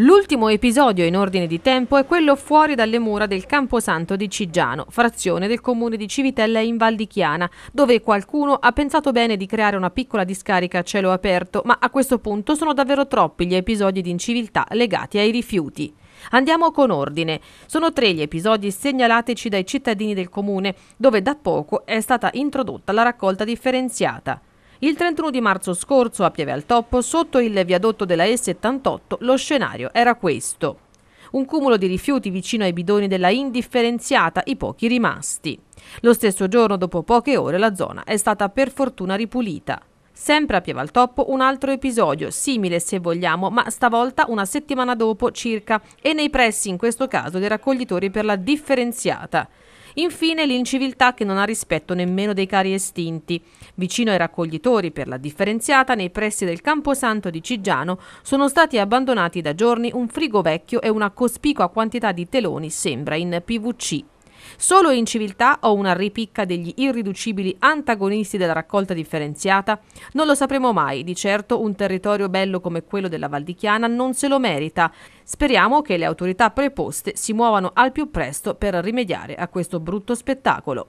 L'ultimo episodio in ordine di tempo è quello fuori dalle mura del Camposanto di Cigiano, frazione del comune di Civitella in Val di Chiana, dove qualcuno ha pensato bene di creare una piccola discarica a cielo aperto, ma a questo punto sono davvero troppi gli episodi di inciviltà legati ai rifiuti. Andiamo con ordine. Sono tre gli episodi segnalateci dai cittadini del comune, dove da poco è stata introdotta la raccolta differenziata. Il 31 di marzo scorso a Pieve al Toppo, sotto il viadotto della E78, lo scenario era questo. Un cumulo di rifiuti vicino ai bidoni della indifferenziata, i pochi rimasti. Lo stesso giorno, dopo poche ore, la zona è stata per fortuna ripulita. Sempre a Pievaltoppo un altro episodio, simile se vogliamo, ma stavolta una settimana dopo circa, e nei pressi in questo caso dei raccoglitori per la differenziata. Infine l'inciviltà che non ha rispetto nemmeno dei cari estinti. Vicino ai raccoglitori per la differenziata, nei pressi del Camposanto di Cigiano, sono stati abbandonati da giorni un frigo vecchio e una cospicua quantità di teloni, sembra in PVC. Solo in civiltà o una ripicca degli irriducibili antagonisti della raccolta differenziata? Non lo sapremo mai, di certo un territorio bello come quello della Val di Chiana non se lo merita. Speriamo che le autorità preposte si muovano al più presto per rimediare a questo brutto spettacolo.